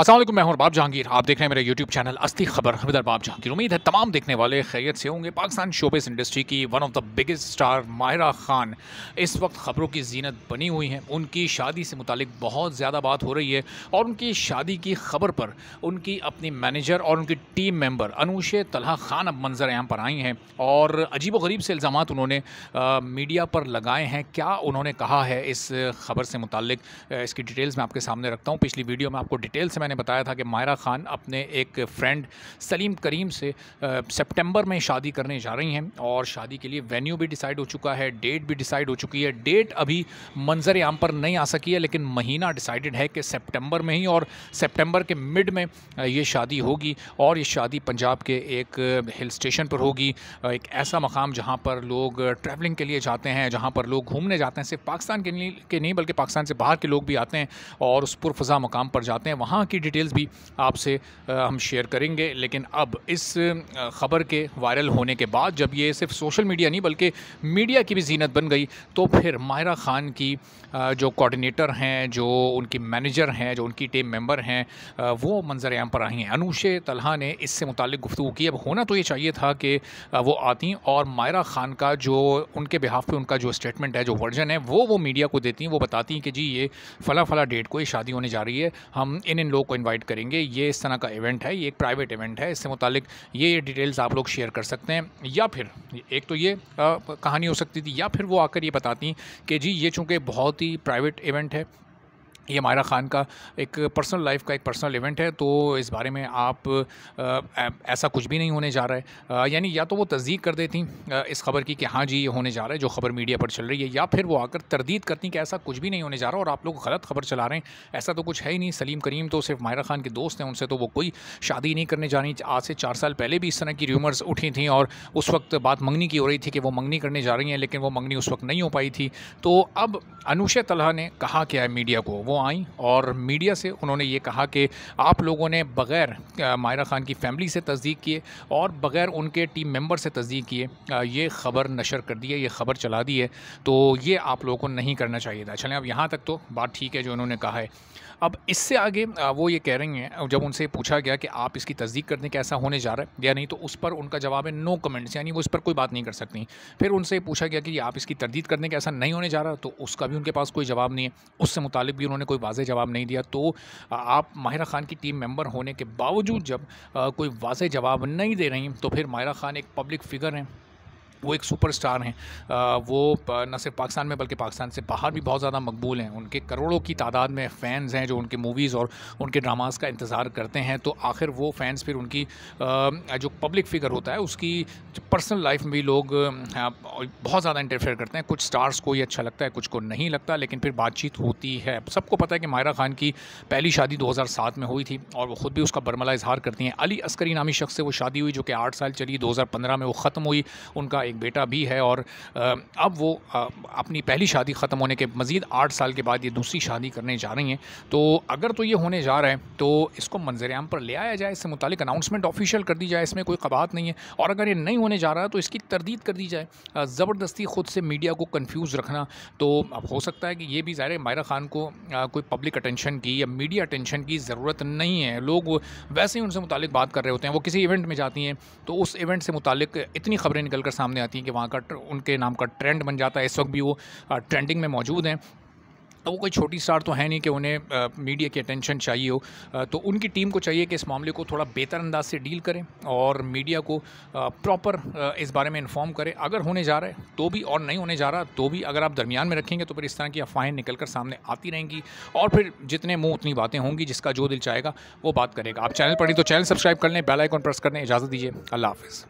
असलम मैं हूं बाब जहांगीर आप देख रहे हैं मेरे यूट्यूब चैनल असली खबर हमिद अरबाब जहांगीर उम्मीद है तमाम देखने वाले खैरियत से होंगे पाकिस्तान शोबेस इंडस्ट्री की one of the biggest star Mahira Khan इस वक्त खबरों की जीनत बनी हुई हैं उनकी शादी से मुतलिक बहुत ज़्यादा बात हो रही है और उनकी शादी की खबर पर उनकी अपनी मैनेजर और उनकी टीम मेम्बर अनूश तलहा खान अब मंजर यहाँ पर आई हैं और अजीब गरीब से इल्ज़ाम उन्होंने मीडिया पर लगाए हैं क्या उन्होंने कहा है इस खबर से मुतल इसकी डिटेल्स मैं आपके सामने रखता हूँ पिछली वीडियो में आपको डिटेल्स मैंने मैंने बताया था कि मायरा ख़ान अपने एक फ्रेंड सलीम करीम से सितंबर में शादी करने जा रही हैं और शादी के लिए वेन्यू भी डिसाइड हो चुका है डेट भी डिसाइड हो चुकी है डेट अभी मंजर आम पर नहीं आ सकी है लेकिन महीना डिसाइडेड है कि सेप्टेम्बर में ही और सेप्टेम्बर के मिड में ये शादी होगी और ये शादी पंजाब के एक हिल स्टेशन पर होगी एक ऐसा मकाम जहाँ पर लोग ट्रैवलिंग के लिए जाते हैं जहाँ पर लोग घूमने जाते हैं सिर्फ पाकिस्तान के नहीं के नहीं बल्कि पाकिस्तान से बाहर के लोग भी आते हैं और उस पुरफ़ा मकाम पर जाते हैं वहाँ की डिटेल्स भी आपसे हम शेयर करेंगे लेकिन अब इस ख़बर के वायरल होने के बाद जब ये सिर्फ सोशल मीडिया नहीं बल्कि मीडिया की भी जीनत बन गई तो फिर माहरा ख़ान की जो कोऑर्डिनेटर हैं जो उनकी मैनेजर हैं जो उनकी टीम मेंबर हैं वो मंजर आम पर आई हैं अनूशे तलहा ने इससे मुतल गुफ्तु की अब होना तो ये चाहिए था कि वो आती और मायरा ख़ान का जो उनके बिहाफ पे उनका जो स्टेटमेंट है जो वर्जन है वो वो मीडिया को देती हैं वो बताती हैं कि जी ये फ़ला फ़ला डेट को ये शादी होने जा रही है हम इन इन लोगों को इनवाइट करेंगे ये इस तरह का इवेंट है ये एक प्राइवेट इवेंट है इससे मुतालिक ये ये डिटेल्स आप लोग शेयर कर सकते हैं या फिर एक तो ये आ, कहानी हो सकती थी या फिर वो आकर ये बताती कि जी ये चूँकि बहुत ही प्राइवेट इवेंट है ये मायरा ख़ान का एक पर्सनल लाइफ का एक पर्सनल इवेंट है तो इस बारे में आप आ, ऐसा कुछ भी नहीं होने जा रहा है यानी या तो वो तस्दीक कर देती इस खबर की कि हाँ जी ये होने जा रहा है जो खबर मीडिया पर चल रही है या फिर वो आकर तरदीद करती कि ऐसा कुछ भी नहीं होने जा रहा और आप लोग गलत खबर चला रहे हैं ऐसा तो कुछ है ही नहीं सलीम करीम तो सिर्फ मायरा ख़ान के दोस्त हैं उनसे तो वो कोई शादी नहीं करने जा रही आज से चार साल पहले भी इस तरह की र्यूमर्स उठी थी और उस वक्त बात मंगनी की हो रही थी कि वो मंगनी करने जा रही हैं लेकिन वो मंगनी उस वक्त नहीं हो पाई थी तो अब अनुशे तलहा ने कहा क्या है मीडिया को वो आई और मीडिया से उन्होंने ये कहा कि आप लोगों ने बग़ैर मायरा ख़ान की फैमिली से तस्दीक किए और बग़ैर उनके टीम मेंबर से तस्दीक किए ये खबर नशर कर दी है ये खबर चला दी है तो ये आप लोगों को नहीं करना चाहिए था चलें अब यहाँ तक तो बात ठीक है जो उन्होंने कहा है अब इससे आगे वो ये कह रही हैं जब उनसे पूछा गया कि आप इसकी तस्दीक करने के ऐसा होने जा रहा है या नहीं तो उस पर उनका जवाब है नो कमेंट्स यानी वो इस पर कोई बात नहीं कर सकती फिर उनसे पूछा गया कि आप इसकी तरदीद करने के ऐसा नहीं होने जा रहा तो उसका भी उनके पास कोई जवाब नहीं है उससे मुतालिक भी उन्होंने उन्होंने कोई वाजे जवाब नहीं दिया तो आप माहिरा खान की टीम मेंबर होने के बावजूद जब कोई वाजे जवाब नहीं दे रही तो फिर माहिरा खान एक पब्लिक फिगर हैं वो एक सुपरस्टार हैं वो न सिर्फ पाकिस्तान में बल्कि पाकिस्तान से बाहर भी बहुत ज़्यादा मकबूल हैं उनके करोड़ों की तादाद में फ़ैन्स हैं जो उनके मूवीज़ और उनके ड्रामास का इंतज़ार करते हैं तो आखिर वो फ़ैन्स फिर उनकी जो पब्लिक फिगर होता है उसकी पर्सनल लाइफ में भी लोग बहुत ज़्यादा इंटरफेयर करते हैं कुछ स्टार्स को ही अच्छा लगता है कुछ को नहीं लगता लेकिन फिर बातचीत होती है सबको पता है कि मायरा खान की पहली शादी दो में हुई थी और वो ख़ुद भी उसका बरमला इजहार करती हैं अली अस्करी नामी शख्स से वो शादी हुई जो कि आठ साल चली दो में वो ख़त्म हुई उनका एक बेटा भी है और अब वो अपनी पहली शादी ख़त्म होने के मज़ीद आठ साल के बाद ये दूसरी शादी करने जा रही हैं तो अगर तो ये होने जा रहा है तो इसको मंजर पर ले आया जाए इससे मुतलिक अनाउंसमेंट ऑफिशियल कर दी जाए इसमें कोई कबात नहीं है और अगर ये नहीं होने जा रहा है तो इसकी तरदीद कर दी जाए ज़बरदस्ती ख़ुद से मीडिया को कन्फ्यूज़ रखना तो अब हो सकता है कि ये भी ज़ाहिर मायरा ख़ान को कोई पब्लिक अटेंशन की या मीडिया अटेंशन की ज़रूरत नहीं है लोग वैसे ही उनसे मुतल बात कर रहे होते हैं वो किसी इवेंट में जाती हैं तो उस इवेंट से मुतल इतनी खबरें निकल कर सामने सामने आती हैं कि वहाँ का उनके नाम का ट्रेंड बन जाता है इस वक्त भी वो ट्रेंडिंग में मौजूद हैं तो वो कोई छोटी स्टार तो है नहीं कि उन्हें आ, मीडिया की अटेंशन चाहिए हो आ, तो उनकी टीम को चाहिए कि इस मामले को थोड़ा बेहतर अंदाज से डील करें और मीडिया को प्रॉपर इस बारे में इन्फॉर्म करें अगर होने जा रहा है तो भी और नहीं होने जा रहा तो भी अगर आप दरमियान में रखेंगे तो फिर इस तरह की अफवाहें निकल कर सामने आती रहेंगी और फिर जितने मुँह उतनी बातें होंगी जिसका जो दिल चाहेगा वो बात करेगा आप चैनल पढ़ी तो चैनल सब्सक्राइब कर लें बेलाइकॉन प्रेस कर लें इजाज़त दीजिए अल्लाह हाफिज़